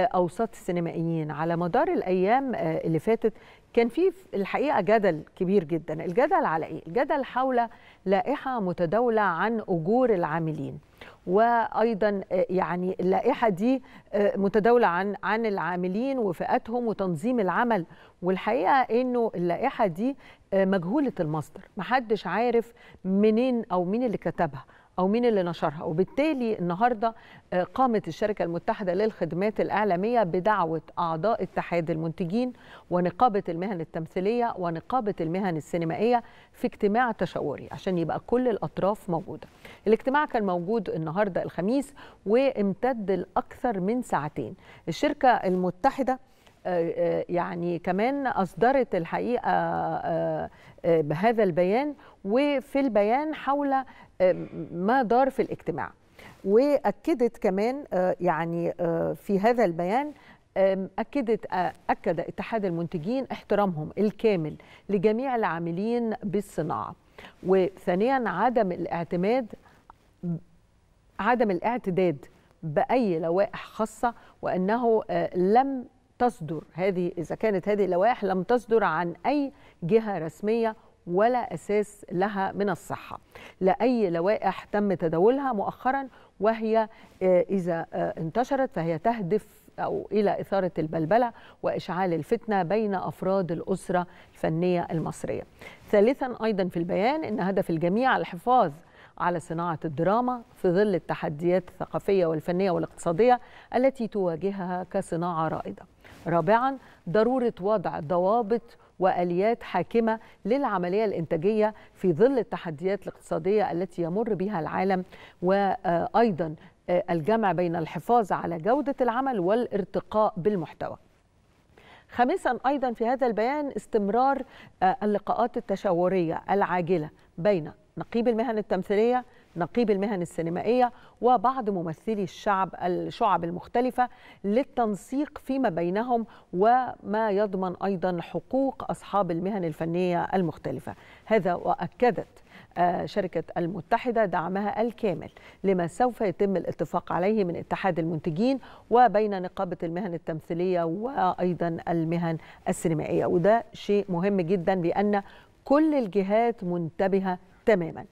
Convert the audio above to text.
اوساط السينمائيين على مدار الايام آه، اللي فاتت كان في الحقيقه جدل كبير جدا الجدل على ايه الجدل حول لائحه متداوله عن اجور العاملين وايضا آه، يعني اللائحه دي آه، متداوله عن عن العاملين وفئاتهم وتنظيم العمل والحقيقه انه اللائحه دي مجهوله المصدر محدش عارف منين او مين اللي كتبها او مين اللي نشرها وبالتالي النهارده آه، قامت الشركه المتحده للخدمات الاعلاميه بدعوه اعضاء اتحاد المنتجين ونقابه المهن التمثيليه ونقابه المهن السينمائيه في اجتماع تشاوري عشان يبقى كل الاطراف موجوده الاجتماع كان موجود النهارده الخميس وامتد لاكثر من ساعتين الشركه المتحده آه، آه، يعني كمان أصدرت الحقيقة آه، بهذا البيان وفي البيان حول ما دار في الاجتماع وأكدت كمان يعني في هذا البيان أكدت أكد اتحاد المنتجين احترامهم الكامل لجميع العاملين بالصناعة وثانيا عدم الاعتماد عدم الاعتداد بأي لوائح خاصة وأنه لم تصدر هذه إذا كانت هذه اللوائح لم تصدر عن أي جهة رسمية ولا أساس لها من الصحة لأي لوائح تم تداولها مؤخرا وهي آه، إذا آه، انتشرت فهي تهدف أو إلى إثارة البلبلة وإشعال الفتنة بين أفراد الأسرة الفنية المصرية ثالثا أيضا في البيان أن هدف الجميع الحفاظ على صناعة الدراما في ظل التحديات الثقافية والفنية والاقتصادية التي تواجهها كصناعة رائدة رابعا ضرورة وضع ضوابط واليات حاكمه للعمليه الانتاجيه في ظل التحديات الاقتصاديه التي يمر بها العالم وايضا آه، الجمع بين الحفاظ على جوده العمل والارتقاء بالمحتوى. خامسا ايضا في هذا البيان استمرار آه، اللقاءات التشاوريه العاجله بين نقيب المهن التمثيليه نقيب المهن السينمائيه وبعض ممثلي الشعب الشعب المختلفه للتنسيق فيما بينهم وما يضمن ايضا حقوق اصحاب المهن الفنيه المختلفه هذا واكدت آه، شركة المتحدة دعمها الكامل لما سوف يتم الاتفاق عليه من اتحاد المنتجين وبين نقابة المهن التمثيلية وأيضا المهن السينمائية وده شيء مهم جدا لان كل الجهات منتبهة تماما